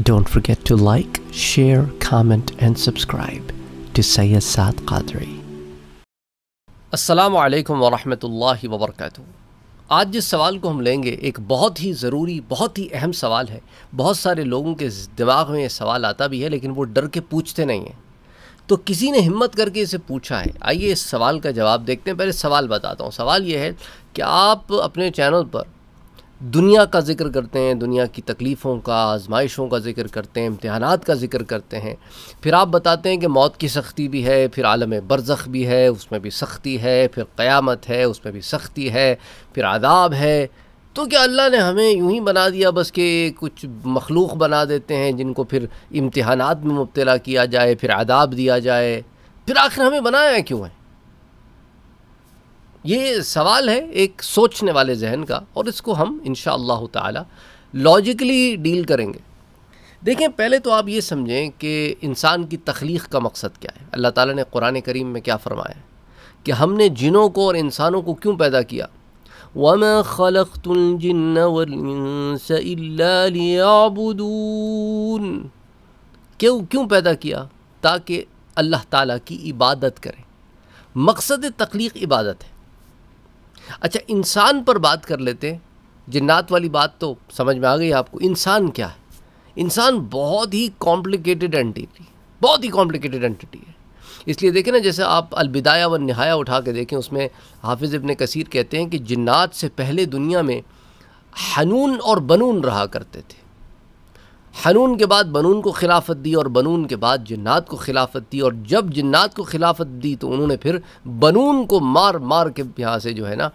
Don't forget to like, share, comment and subscribe to Sayyid Saad Qadri. rahmatullahi wa barakatuh. आज जिस सवाल को हम लेंगे एक बहुत ही ज़रूरी बहुत ही अहम सवाल है बहुत सारे लोगों के दिमाग में ये सवाल आता भी है लेकिन वो डर के पूछते नहीं हैं तो किसी ने हिम्मत करके इसे पूछा है आइए इस सवाल का जवाब देखते हैं पहले सवाल बताता हूँ सवाल ये है कि आप अपने चैनल पर दुनिया का जिक्र करते हैं दुनिया की तकलीफ़ों का आजमाइशों का जिक्र करते हैं इम्तहान का जिक्र करते हैं फिर आप बताते हैं कि मौत की सख्ती भी है फिर आलम बरज़ख़ भी है उसमें भी सख्ती है फिर क़यामत है उसमें भी सख्ती है फिर आदाब है तो क्या अल्लाह ने हमें यूं ही बना दिया बस के कुछ मखलूक बना देते हैं जिनको फिर इम्तहान में मुबतला किया जाए फिर आदाब दिया जाए फिर आखिर हमें बनाया क्यों है ये सवाल है एक सोचने वाले जहन का और इसको हम इन ताला लॉजिकली डील करेंगे देखें पहले तो आप ये समझें कि इंसान की तख्लीक का मकसद क्या है अल्लाह ताला ने कुरान करीम में क्या फ़रमाया है कि हमने जिनों को और इंसानों को क्यों पैदा किया वम खलतुलजिन क्यों क्यों पैदा किया ताकि अल्लाह ताला की इबादत करें मकसद तख्लीक इबादत है अच्छा इंसान पर बात कर लेते हैं जिन्नात वाली बात तो समझ में आ गई आपको इंसान क्या है इंसान बहुत ही कॉम्प्लिकेटेड एंटिटी बहुत ही कॉम्प्लिकेटेड एंटिटी है इसलिए देखें ना जैसे आप अलविदाया व नहाया उठा के देखें उसमें हाफिज़ इबन कसीर कहते हैं कि जिन्नात से पहले दुनिया में हनून और बनून रहा करते थे हनून के बाद बनून को खिलाफत दी और बनून के बाद जन्नात को खिलाफत दी और जब जन्नात को खिलाफत दी तो उन्होंने फिर बनून को मार मार के यहाँ से जो है ना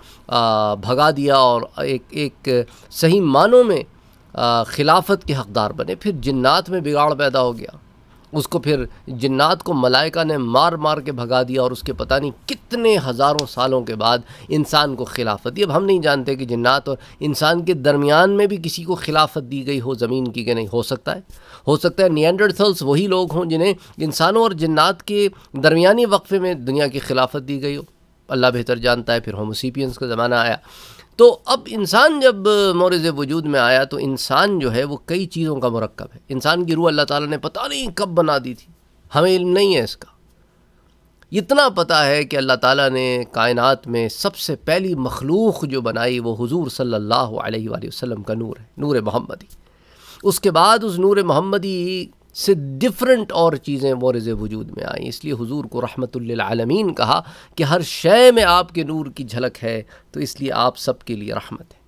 भगा दिया और एक एक सही मानों में खिलाफत के हकदार बने फिर जन्नात में बिगाड़ पैदा हो गया उसको फिर जन्त को मलाइका ने मार मार के भगा दिया और उसके पता नहीं कितने हज़ारों सालों के बाद इंसान को खिलाफत अब हम नहीं जानते कि जन्नात और इंसान के दरमियान में भी किसी को खिलाफत दी गई हो ज़मीन की कि नहीं हो सकता है हो सकता है नियंडरथल्स वही लोग हों जिन्हें इंसानों और जन्नात के दरमिया वक्फ़े में दुनिया की खिलाफत दी गई हो अल्लाह बेहतर जानता है फिर होमोसीपियंस का ज़माना आया तो अब इंसान जब मोरज वजूद में आया तो इंसान जो है वो कई चीज़ों का मरकब है इंसान की रूह अल्लाह ताला ने पता नहीं कब बना दी थी हमें इल्म नहीं है इसका इतना पता है कि अल्लाह ताला ने कायनात में सबसे पहली मखलूक जो बनाई वो हुजूर सल्लल्लाहु अलैहि वसल्लम का नूर है नूर महमदी उसके बाद उस नूर महमदी से डिफरेंट और चीज़ें रज़ वजूद में आई इसलिए हुजूर को आलमीन कहा कि हर शय में आपके नूर की झलक है तो इसलिए आप सबके लिए रहमत है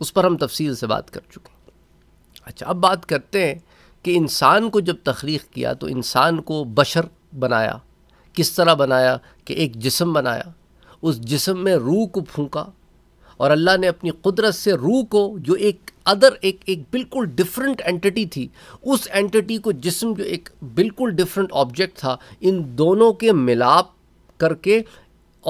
उस पर हम तफसील से बात कर चुके हैं अच्छा अब बात करते हैं कि इंसान को जब तख्लीक किया तो इंसान को बशर बनाया किस तरह बनाया कि एक जिसम बनाया उस जिसम में रूह को फूका और अल्लाह ने अपनी कुदरत से रूह को जो एक अदर एक एक बिल्कुल डिफरेंट एंटिटी थी उस एंटिटी को जिसम जो एक बिल्कुल डिफरेंट ऑब्जेक्ट था इन दोनों के मिलाप करके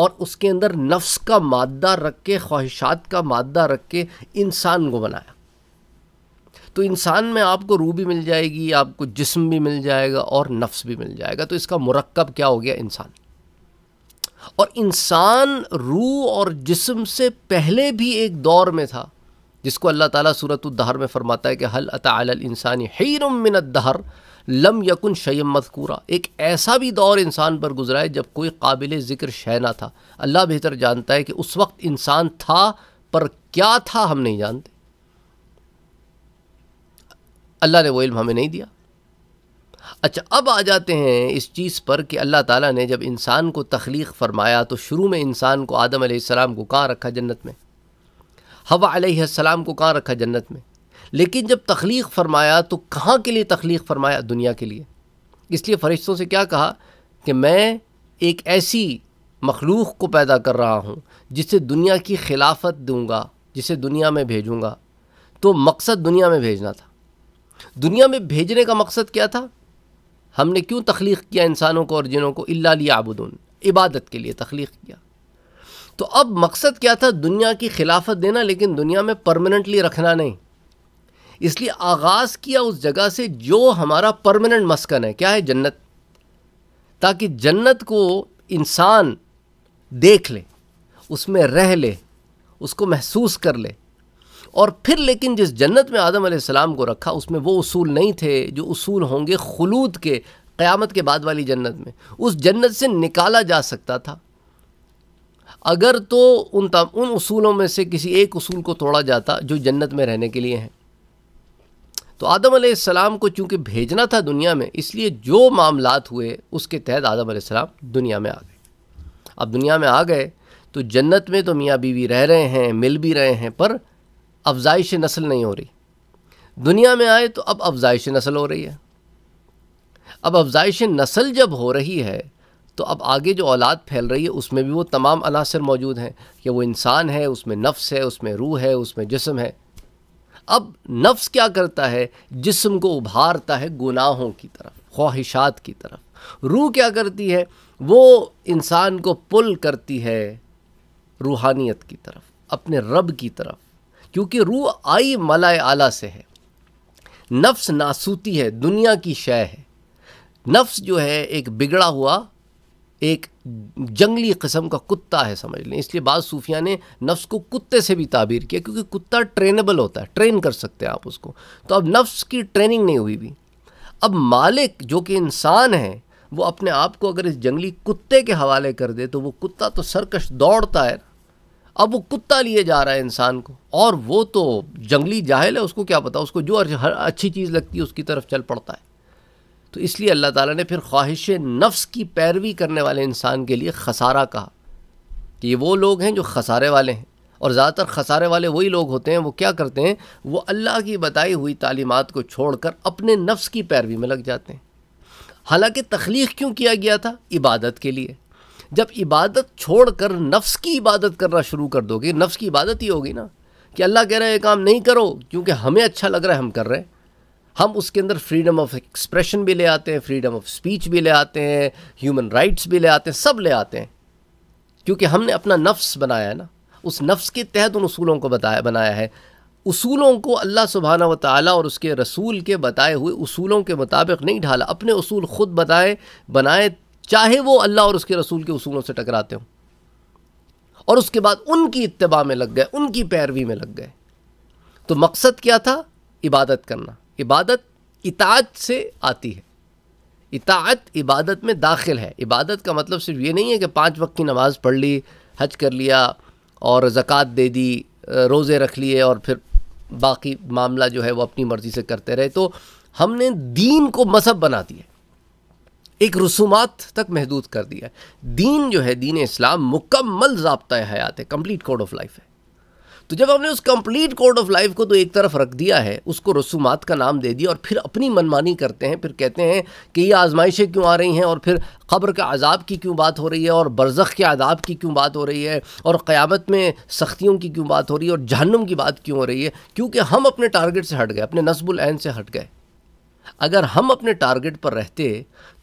और उसके अंदर नफ्स का मादा रख के ख्वाहिशात का मादा रख के इंसान को बनाया तो इंसान में आपको रूह भी मिल जाएगी आपको जिस्म भी मिल जाएगा और नफ्स भी मिल जाएगा तो इसका मरकब क्या हो गया इंसान और इंसान रूह और जिस्म से पहले भी एक दौर में था जिसको अल्लाह ताला सूरत उद्दहर में फरमाता है कि हल अतल इंसानी हैरम दहर लम यकुन शयम मतकूरा एक ऐसा भी दौर इंसान पर गुजरा है जब कोई काबिल ज़िक्र शय था अल्लाह बेहतर जानता है कि उस वक्त इंसान था पर क्या था हम नहीं जानते अल्लाह ने वो इल्म हमें नहीं दिया अच्छा अब आ जाते हैं इस चीज़ पर कि अल्लाह ताला ने जब इंसान को तख्लीक फ़रमाया तो शुरू में इंसान को आदम आसमाम को कहाँ रखा जन्नत में हवा आसमाम को कहाँ रखा जन्नत में लेकिन जब तख्लीक फ़रमाया तो कहाँ के लिए तख्लीक फ़रमाया दुनिया के लिए इसलिए फ़रिश्तों से क्या कहा कि मैं एक ऐसी मखलूक को पैदा कर रहा हूँ जिसे दुनिया की खिलाफत दूँगा जिसे दुनिया में भेजूँगा तो मकसद दुनिया में भेजना था दुनिया में भेजने का मकसद क्या था हमने क्यों तख्लीक किया इंसानों को और जिनों को इल्ला आबुदून इबादत के लिए तख्लीक किया तो अब मकसद क्या था दुनिया की खिलाफत देना लेकिन दुनिया में परमानेंटली रखना नहीं इसलिए आगाज़ किया उस जगह से जो हमारा परमानेंट मस्कन है क्या है जन्नत ताकि जन्नत को इंसान देख ले उसमें रह ले उसको महसूस कर ले और फिर लेकिन जिस जन्नत में आदम सलाम को रखा उसमें वो असूल नहीं थे जो असूल होंगे खलूद के क़्यामत के बाद वाली जन्नत में उस जन्नत से निकाला जा सकता था अगर तो उन उन असूलों में से किसी एक असूल को तोड़ा जाता जो जन्नत में रहने के लिए हैं तो आदम सलाम को चूँकि भेजना था दुनिया में इसलिए जो मामला हुए उसके तहत आदम सलाम दुनिया में आ गए अब दुनिया में आ गए तो जन्नत में तो मियाँ बीवी रह रहे हैं मिल भी रहे हैं पर अफजाइश नस्ल नहीं हो रही दुनिया में आए तो अब अफजाइश नस्ल हो रही है अब अफजाइश नस्ल जब हो रही है तो अब आगे जो औलाद फैल रही है उसमें भी वो तमाम अनासर मौजूद हैं कि वो इंसान है उसमें नफ्स है उसमें रूह है उसमें जिसम है अब नफ्स क्या करता है जिसम को उभारता है गुनाहों की तरफ ख्वाहिशात की तरफ रूह क्या करती है वो इंसान को पुल करती है रूहानियत की तरफ अपने रब की तरफ क्योंकि रू आई मलाय आला से है नफ्स नासूती है दुनिया की शय है नफ्स जो है एक बिगड़ा हुआ एक जंगली कस्म का कुत्ता है समझ लें इसलिए बाद सूफिया ने नफ्स को कुत्ते से भी ताबीर किया क्योंकि कुत्ता ट्रेनेबल होता है ट्रेन कर सकते हैं आप उसको तो अब नफ्स की ट्रेनिंग नहीं हुई भी अब मालिक जो कि इंसान है वो अपने आप को अगर इस जंगली कुत्ते के हवाले कर दे तो वो कुत्ता तो सरकश दौड़ता है अब वो कुत्ता लिए जा रहा है इंसान को और वो तो जंगली जाहिल है उसको क्या पता उसको जो हर अच्छी चीज़ लगती है उसकी तरफ चल पड़ता है तो इसलिए अल्लाह ताला ने फिर ख्वाहिश नफ्स की पैरवी करने वाले इंसान के लिए खसारा कहा कि ये वो लोग हैं जो खसारे वाले हैं और ज़्यादातर खसारे वाले वही लोग होते हैं वो क्या करते हैं वो अल्लाह की बताई हुई तालीमत को छोड़ कर अपने नफ्स की पैरवी में लग जाते हैं हालाँकि तख्लीक क्यों किया गया था इबादत के लिए जब इबादत छोड़कर नफ्स की इबादत करना शुरू कर दोगे नफ्स की इबादत ही होगी ना कि अल्लाह कह रहा है ये काम नहीं करो क्योंकि हमें अच्छा लग रहा है हम कर रहे हैं हम उसके अंदर फ्रीडम ऑफ एक्सप्रेशन भी ले आते हैं फ्रीडम ऑफ स्पीच भी ले आते हैं ह्यूमन राइट्स भी ले आते हैं सब ले आते हैं क्योंकि हमने अपना नफ्स बनाया है ना उस नफ्स के तहत उन उसूलों को बताया बनाया है उसूलों को अल्लाह सुबहाना व ताली और उसके रसूल के बताए हुए उसूलों के मुताबिक नहीं ढाला अपने उसूल ख़ुद बताए बनाए चाहे वो अल्लाह और उसके रसूल के उसूलों से टकराते हों और उसके बाद उनकी इतबा में लग गए उनकी पैरवी में लग गए तो मकसद क्या था इबादत करना इबादत इतात से आती है इतात इबादत में दाखिल है इबादत का मतलब सिर्फ ये नहीं है कि पाँच वक्त की नमाज़ पढ़ ली हज कर लिया और ज़क़़त दे दी रोज़े रख लिए और फिर बाकी मामला जो है वो अपनी मर्ज़ी से करते रहे तो हमने दीन को मजहब बना दिया एक रसूमात तक महदूद कर दिया है दीन जो है दीन इस्लाम मुकम्मल जबता हयात है कम्प्लीट कोड ऑफ लाइफ है तो जब हमने उस कंप्लीट कोड ऑफ लाइफ को तो एक तरफ रख दिया है उसको रसूमात का नाम दे दिया और फिर अपनी मनमानी करते हैं फिर कहते हैं कि ये आजमाइशें क्यों आ रही हैं और फिर ख़बर के अजाब की क्यों बात हो रही है और बरज़ के अदाब की क्यों बात हो रही है और क़्यामत में सख्तियों की क्यों बात हो रही है और जहनम की बात क्यों हो रही है क्योंकि हम अपने टारगेट से हट गए अपने नसबुल से हट गए अगर हम अपने टारगेट पर रहते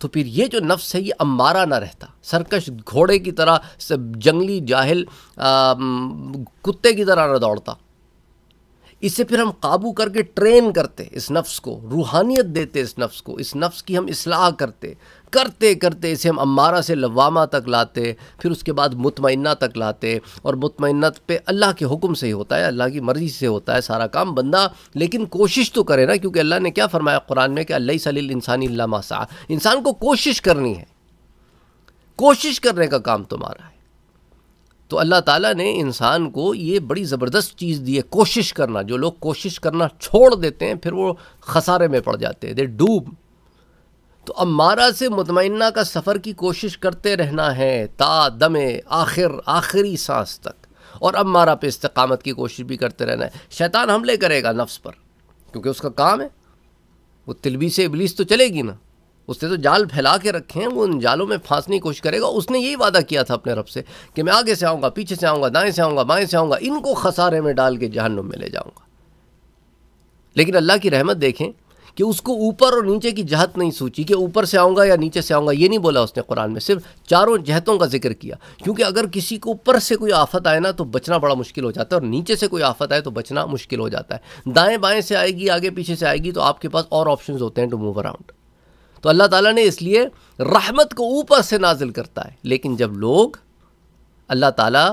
तो फिर ये जो नफ्स है ये अम्बारा ना रहता सरकश घोड़े की तरह जंगली जाहिल कुत्ते की तरह ना दौड़ता इसे फिर हम काबू करके ट्रेन करते इस नफ्स को रूहानियत देते इस नफ्स को इस नफ्स की हम असलाह करते करते करते इसे हम अम्मारा से लवामा तक लाते फिर उसके बाद मुतमना तक लाते और मुतमनत पे अल्लाह के हुक्म से ही होता है अल्लाह की मर्ज़ी से होता है सारा काम बंदा लेकिन कोशिश तो करे ना क्योंकि अल्लाह ने क्या फ़रमाया कुरान में कि अल्लाई सलील इंसानी मासा इंसान को कोशिश करनी है कोशिश करने का काम तुम्हारा है तो अल्लाह ताला ने इंसान को ये बड़ी ज़बरदस्त चीज़ दी है कोशिश करना जो लोग कोशिश करना छोड़ देते हैं फिर वो खसारे में पड़ जाते हैं दे डूब तो अब मारा से मतमना का सफ़र की कोशिश करते रहना है ता दमे आखिर आखिरी सांस तक और अब मारा पे इस्तकामत की कोशिश भी करते रहना है शैतान हमले करेगा नफ्स पर क्योंकि उसका काम है वो तिलबी से इबलीस तो चलेगी ना उसने तो जाल फैला के रखे हैं वो उन जालों में फांसने की कोशिश करेगा उसने यही वादा किया था अपने रब से कि मैं आगे से आऊँगा पीछे से आऊँगा दाएँ से आऊँगा बाएँ से आऊँगा इनको खसारे में डाल के जहनुम में ले जाऊँगा लेकिन अल्लाह की रहमत देखें कि उसको ऊपर और नीचे की जहत नहीं सोची कि ऊपर से आऊँगा या नीचे से आऊँगा ये नहीं बोला उसने कुरान में सिर्फ चारों जहतों का जिक्र किया क्योंकि अगर किसी को ऊपर से कोई आफत आए ना तो बचना बड़ा मुश्किल हो जाता है और नीचे से कोई आफत आए तो बचना मुश्किल हो जाता है दाएँ बाएँ से आएगी आगे पीछे से आएगी तो आपके पास और ऑप्शन होते हैं टू मूव अराउंड तो अल्लाह ताला ने इसलिए रहमत को ऊपर से नाजिल करता है लेकिन जब लोग अल्लाह ताला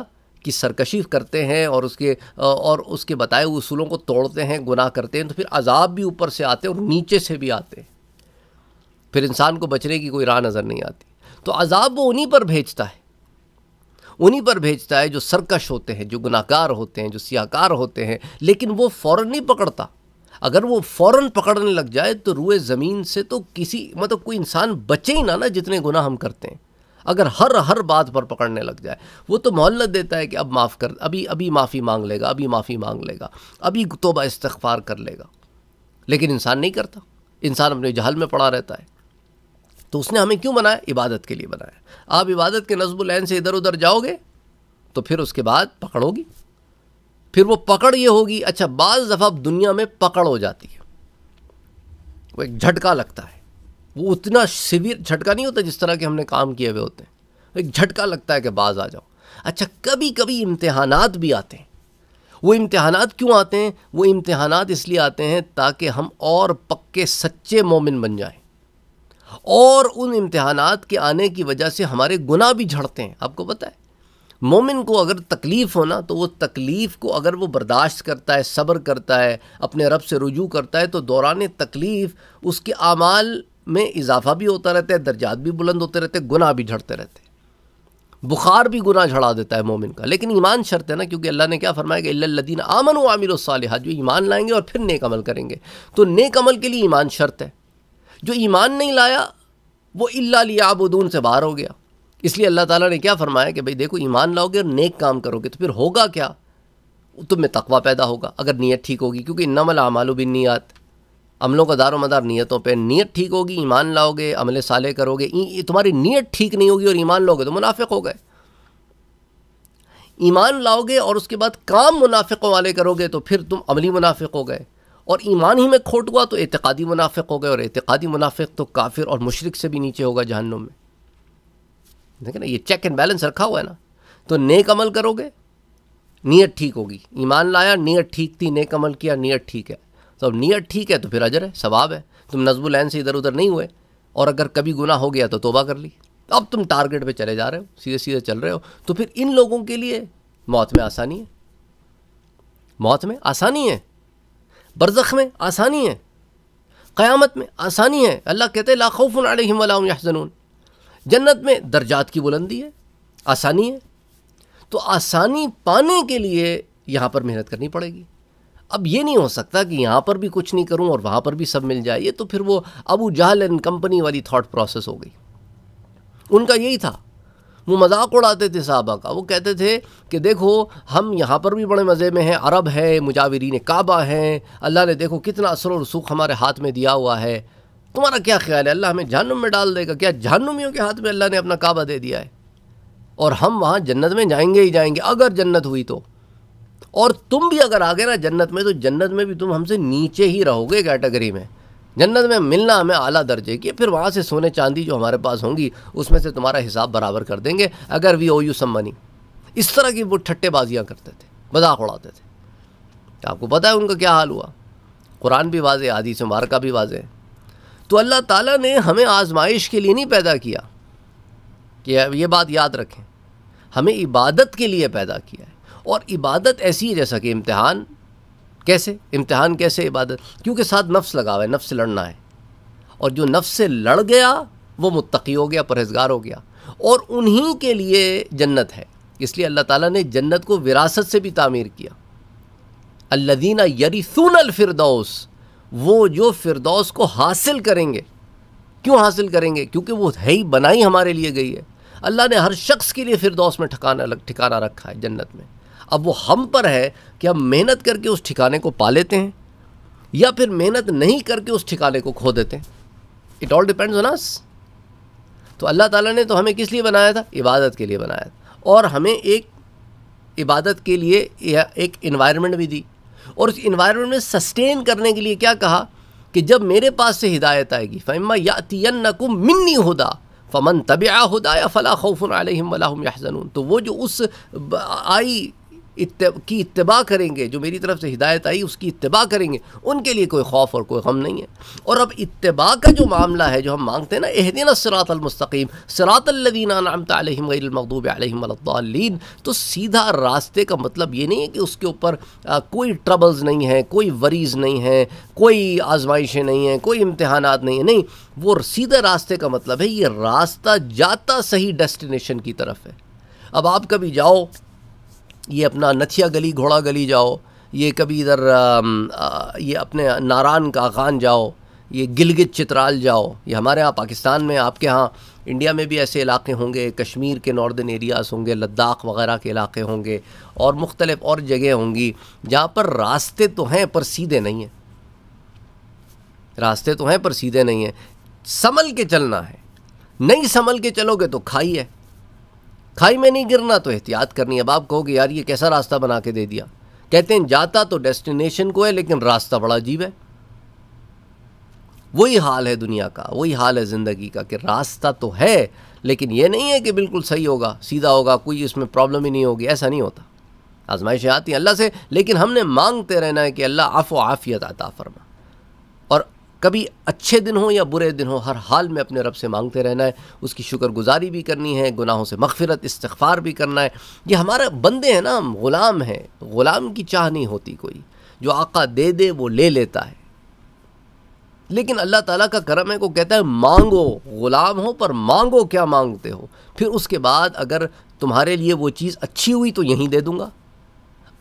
की सरकशी करते हैं और उसके और उसके बताए हुए उसूलों को तोड़ते हैं गुनाह करते हैं तो फिर अजाब भी ऊपर से आते हैं और नीचे से भी आते हैं फिर इंसान को बचने की कोई राह नज़र नहीं आती तो अजाब वो उन्हीं पर भेजता है उन्हीं पर भेजता है जो सरकश होते हैं जो गुनाकार होते हैं जो सियाकार होते हैं लेकिन वो फ़ौर नहीं पकड़ता अगर वो फ़ौर पकड़ने लग जाए तो रुए ज़मीन से तो किसी मतलब कोई इंसान बचे ही ना ना जितने गुना हम करते हैं अगर हर हर बात पर पकड़ने लग जाए वो तो मोहल्लत देता है कि अब माफ़ कर अभी अभी माफ़ी मांग लेगा अभी माफ़ी मांग लेगा अभी तोबा इस्तफार कर लेगा लेकिन इंसान नहीं करता इंसान अपने जहल में पड़ा रहता है तो उसने हमें क्यों बनाया इबादत के लिए बनाया आप इबादत के नजबुल से इधर उधर जाओगे तो फिर उसके बाद पकड़ोगी फिर वो पकड़ ये होगी अच्छा बाज़ दफ़ा दुनिया में पकड़ हो जाती है वो एक झटका लगता है वो उतना सिवियर झटका नहीं होता जिस तरह के हमने काम किए हुए होते हैं एक झटका लगता है कि बाज आ जाओ अच्छा कभी कभी इम्तहान भी आते हैं वो इम्तहान क्यों आते हैं वो इम्तहान इसलिए आते हैं ताकि हम और पक्के सच्चे मोमिन बन जाएं और उन इम्तहान के आने की वजह से हमारे गुना भी झड़ते हैं आपको पता है मोमिन को अगर तकलीफ़ हो ना तो वो तकलीफ़ को अगर वो बर्दाश्त करता है सब्र करता है अपने रब से रुजू करता है तो दौरान तकलीफ़ उसके अमाल में इजाफा भी होता रहता है दर्जात भी बुलंद होते रहते गुनाह भी झड़ते रहते बुखार भी गुनाह झड़ा देता है मोमिन का लेकिन ईमान शर्त है ना क्योंकि अल्लाह ने क्या फरमाया कि इल्लदीन आमन आमिर सालह जो ईमान लाएंगे और फिर नेक अमल करेंगे तो नेक अमल के लिए ईमान शर्त है जो ईमान नहीं लाया वो इल्ला से बाहर हो गया इसलिए अल्लाह ताला ने क्या फरमाया कि भाई देखो ईमान लाओगे और नेक काम करोगे तो फिर होगा क्या तुम में तकवा पैदा होगा अगर नीयत ठीक होगी क्योंकि नमल अमालू बिन नीयत अमलों का दारो मदार नीयतों पर नीयत ठीक होगी ईमान लाओगे अमल साले करोगे तुम्हारी नीयत ठीक नहीं होगी और ईमान लाओगे तो मुनाफिक हो गए ईमान लाओगे और उसके बाद काम मुनाफिकों वाले करोगे तो फिर तुम अमली मुनाफिक हो गए और ईमान ही में खोट हुआ तो एतकादी मुनाफिक हो गए और एतकादी मुनाफिक तो काफिर और मुशरक से भी नीचे होगा जहनों में देखे ना ये चेक एंड बैलेंस रखा हुआ है ना तो नेक अमल करोगे नीयत ठीक होगी ईमान लाया नीयत ठीक थी नेक अमल किया नीयत ठीक है तो अब नीयत ठीक है तो फिर अजर है सवाब है तुम नजबुलैन से इधर उधर नहीं हुए और अगर कभी गुना हो गया तो तोबा कर ली अब तुम टारगेट पे चले जा रहे हो सीधे सीधे चल रहे हो तो फिर इन लोगों के लिए मौत में आसानी है मौत में आसानी है बरजख में आसानी है क़यामत में आसानी है अल्लाह कहते लाखौफ़ आलिम वला यहजनून जन्नत में दर्जात की बुलंदी है आसानी है तो आसानी पाने के लिए यहाँ पर मेहनत करनी पड़ेगी अब ये नहीं हो सकता कि यहाँ पर भी कुछ नहीं करूँ और वहाँ पर भी सब मिल जाए ये तो फिर वो अबू जहल एंड कंपनी वाली थाट प्रोसेस हो गई उनका यही था वो मजाक उड़ाते थे साहबा का वो कहते थे कि देखो हम यहाँ पर भी बड़े मज़े में हैं अरब है मुजावरीन काबा हैं अल्लाह ने देखो कितना असर और सुख हमारे हाथ में दिया हुआ है तुम्हारा क्या ख्याल है अल्लाह हमें जहनुम में डाल देगा क्या जहनुमियों के हाथ में अल्लाह ने अपना काबा दे दिया है और हम वहाँ जन्नत में जाएंगे ही जाएंगे अगर जन्नत हुई तो और तुम भी अगर आ गए ना जन्नत में तो जन्नत में भी तुम हमसे नीचे ही रहोगे कैटेगरी में जन्नत में मिलना हमें आला दर्जे की फिर वहाँ से सोने चांदी जो हमारे पास होंगी उसमें से तुम्हारा हिसाब बराबर कर देंगे अगर we owe you some money इस तरह की वो ठट्टेबाजियाँ करते थे मजाक उड़ाते थे आपको पता है उनका क्या हाल हुआ कुरान भी वाजे आदि से मारका का भी वाजे है तो अल्लाह ताला ने हमें आजमाइश के लिए नहीं पैदा किया कि ये बात याद रखें हमें इबादत के लिए पैदा किया है और इबादत ऐसी है जैसा कि इम्तहान कैसे इम्तहान कैसे इबादत क्योंकि साथ नफ्स लगा हुआ है नफ्स से लड़ना है और जो नफ्स से लड़ गया वो मुत्तकी हो गया परहेजगार हो गया और उन्हीं के लिए जन्नत है इसलिए अल्लाह ताला ने जन्नत को विरासत से भी तामीर किया अल्लादीना यरीसून अलफिरदौस वो जो फिरदौस को हासिल करेंगे क्यों हासिल करेंगे क्योंकि वो है ही बनाई हमारे लिए गई है अल्लाह ने हर शख्स के लिए फिरदौस में ठिकाना लग ठिकाना रखा है जन्नत में अब वो हम पर है कि हम मेहनत करके उस ठिकाने को पा लेते हैं या फिर मेहनत नहीं करके उस ठिकाने को खो देते हैं it all depends on us तो अल्लाह ताला ने तो हमें किस लिए बनाया था इबादत के लिए बनाया था और हमें एक इबादत के लिए एक इन्वायरमेंट भी दी और उस इन्वायरमेंट में सस्टेन करने के लिए क्या कहा कि जब मेरे पास से हिदायत आएगी फ़ैमा यातियन को मिन्नी होदा फ़मन तबिया होदा या फ़ला खौफ़ुन आलम वलाम याजनून तो वो जो उस आई की इतबा करेंगे जो मेरी तरफ से हिदायत आई उसकी इतबा करेंगे उनके लिए कोई खौफ और कोई गम नहीं है और अब इतबा का जो मामला है जो हम मांगते हैं ना एहदिन सरातमस्तकीम सरातल्लिन आमतमदूब आलमद्दीन तो सीधा रास्ते का मतलब ये नहीं है कि उसके ऊपर कोई ट्रबल्स नहीं है कोई वरीज़ नहीं है कोई आजमाइशें नहीं हैं कोई इम्तहान नहीं है नहीं वो सीधे रास्ते का मतलब है ये रास्ता जाता सही डेस्टिनेशन की तरफ है अब आप कभी जाओ ये अपना नथिया गली घोड़ा गली जाओ ये कभी इधर ये अपने नारायण का खान जाओ ये गिलगित चित्राल जाओ ये हमारे यहाँ पाकिस्तान में आपके यहाँ इंडिया में भी ऐसे इलाके होंगे कश्मीर के नॉर्दर्न एरियाज़ होंगे लद्दाख वगैरह के इलाके होंगे और मुख्तलिफ़ और जगह होंगी जहाँ पर रास्ते तो हैं पर सीधे नहीं हैं रास्ते तो हैं पर सीधे नहीं हैं संभल के चलना है नहीं संभल के चलोगे तो खाई है खाई में नहीं गिरना तो एहतियात करनी अब आप कहोगे यार ये कैसा रास्ता बना के दे दिया कहते हैं जाता तो डेस्टिनेशन को है लेकिन रास्ता बड़ा अजीब है वही हाल है दुनिया का वही हाल है ज़िंदगी का कि रास्ता तो है लेकिन ये नहीं है कि बिल्कुल सही होगा सीधा होगा कोई इसमें प्रॉब्लम ही नहीं होगी ऐसा नहीं होता आजमाइशें आती हैं अल्लाह से लेकिन हमने मांगते रहना है कि अल्लाह आफ़ो आफ़ियत आता फरमा कभी अच्छे दिन हो या बुरे दिन हो हर हाल में अपने रब से मांगते रहना है उसकी शुक्रगुजारी भी करनी है गुनाहों से मगफरत इस्तफ़ार भी करना है ये हमारे बंदे हैं ना हम ग़ुलाम हैं ग़ुलाम की चाह नहीं होती कोई जो आका दे दे वो ले लेता है लेकिन अल्लाह ताला का करम है को कहता है मांगो ग़ुलाम हो पर मांगो क्या मांगते हो फिर उसके बाद अगर तुम्हारे लिए वो चीज़ अच्छी हुई तो यहीं दे दूँगा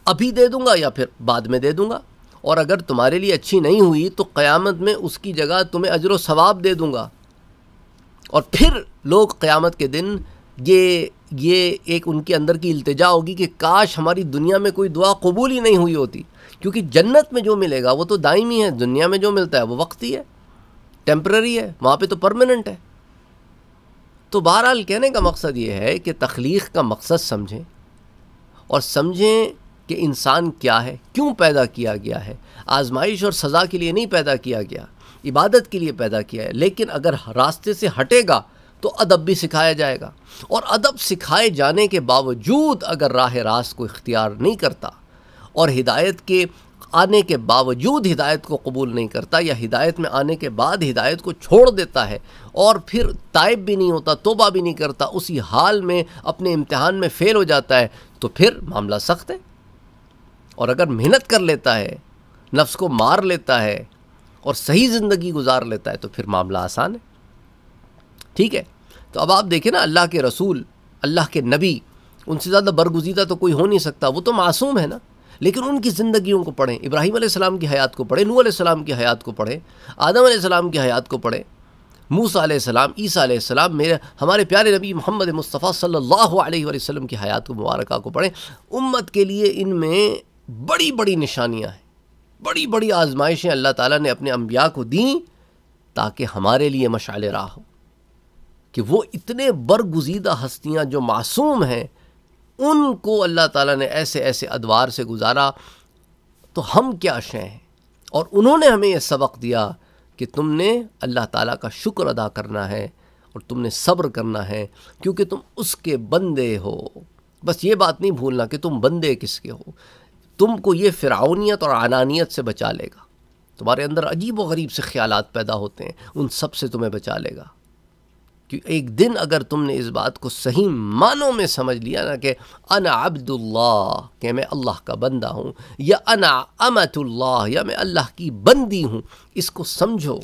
अभी दे दूँगा या फिर बाद में दे दूँगा और अगर तुम्हारे लिए अच्छी नहीं हुई तो क़यामत में उसकी जगह तुम्हें अजर सवाब दे दूँगा और फिर लोग क़यामत के दिन ये ये एक उनके अंदर की अल्तजा होगी कि काश हमारी दुनिया में कोई दुआ कबूल ही नहीं हुई होती क्योंकि जन्नत में जो मिलेगा वो तो दायमी है दुनिया में जो मिलता है वो वक्ती है टेम्प्ररी है वहाँ पे तो परमानेंट है तो बहरहाल कहने का मकसद ये है कि तख्लीक का मकसद समझें और समझें कि इंसान क्या है क्यों पैदा किया गया है आजमाइश और सज़ा के लिए नहीं पैदा किया गया इबादत के लिए पैदा किया है लेकिन अगर रास्ते से हटेगा तो अदब भी सिखाया जाएगा और अदब सिखाए जाने के बावजूद अगर राह रास्त को इख्तियार नहीं करता और हिदायत के आने के बावजूद हिदायत को कबूल नहीं करता या हिदायत में आने के बाद हिदायत को छोड़ देता है और फिर तायब भी नहीं होता तोबा भी नहीं करता उसी हाल में अपने इम्तहान में फ़ेल हो जाता है तो फिर मामला सख्त है और अगर मेहनत कर लेता है नफ्स को मार लेता है और सही ज़िंदगी गुजार लेता है तो फिर मामला आसान है ठीक है तो अब आप देखें ना अल्लाह के रसूल अल्लाह के नबी उनसे ज़्यादा बरगुजीदा तो कोई हो नहीं सकता वो तो मासूम है ना लेकिन उनकी ज़िंदगियों को पढ़ें इब्राहिम आसमाम की हयात को पढ़ें नू आसमाम की हयात को पढ़ें आदम आसमाम की हयात को पढ़ें मूसा आसमाम ईसा आसमाम मेरे हमारे प्यारे नबी मोहम्मद मुस्तफ़ा सल्ला वसम की हयात को मुबारक को पढ़ें उम्मत के लिए इनमें बड़ी बड़ी निशानियां हैं बड़ी बड़ी आजमाइशें अल्लाह ताला ने अपने अम्बिया को दी ताकि हमारे लिए मशाल राह हो कि वो इतने बरगुजीदा हस्तियाँ जो मासूम हैं उनको अल्लाह ताला ने ऐसे ऐसे अदवार से गुजारा तो हम क्या शें हैं और उन्होंने हमें यह सबक दिया कि तुमने अल्लाह ताला का शुक्र अदा करना है और तुमने सब्र करना है क्योंकि तुम उसके बंदे हो बस ये बात नहीं भूलना कि तुम बंदे किसके हो तुमको ये फिरावनीत और अनानियत से बचा लेगा तुम्हारे अंदर अजीब व गरीब से ख्याल पैदा होते हैं उन सब से तुम्हें बचा लेगा कि एक दिन अगर तुमने इस बात को सही मानों में समझ लिया ना कि अना अब्दुल्ला के मैं अल्लाह का बंदा हूँ या अना अमतुल्ला या मैं अल्लाह की बंदी हूँ इसको समझो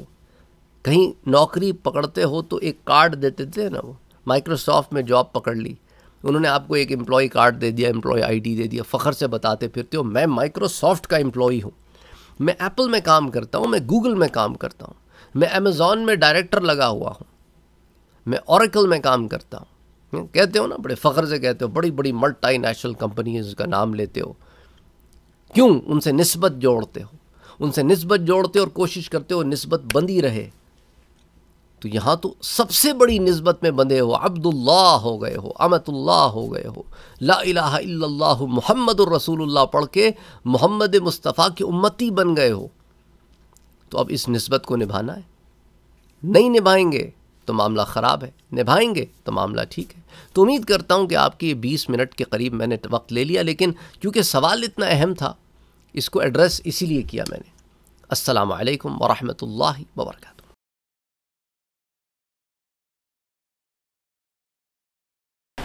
कहीं नौकरी पकड़ते हो तो एक कार्ड देते थे ना वो माइक्रोसॉफ्ट में जॉब पकड़ ली उन्होंने आपको एक एम्प्लॉय कार्ड दे दिया एम्प्लॉय आईडी दे दिया फ़खर से बताते फिरते हो मैं माइक्रोसॉफ्ट का एम्प्लॉई हूँ मैं एप्पल में काम करता हूँ मैं गूगल में काम करता हूँ मैं अमेज़ॉन में डायरेक्टर लगा हुआ हूँ मैं औरकल में काम करता हूँ कहते हो ना बड़े फ़ख्र से कहते हो बड़ी बड़ी मल्टी नेशनल कंपनीज का नाम लेते हो क्यों उनसे नस्बत जोड़ते हो उनसे नस्बत जोड़ते हो और कोशिश करते हो नस्बत बंदी रहे तो यहाँ तो सबसे बड़ी नस्बत में बंधे हो अब्दुल्ला हो गए हो अमतुल्ला हो गए हो ला मोहम्मद रसूलुल्लाह पढ़ के मोहम्मद मुस्तफ़ा की उम्मती बन गए हो तो अब इस नस्बत को निभाना है नहीं निभाएंगे तो मामला ख़राब है निभाएंगे तो मामला ठीक है तो उम्मीद करता हूँ कि आपकी बीस मिनट के करीब मैंने वक्त ले लिया लेकिन क्योंकि सवाल इतना अहम था इसको एड्रेस इसीलिए किया मैंने असलकम वरहमल वर्का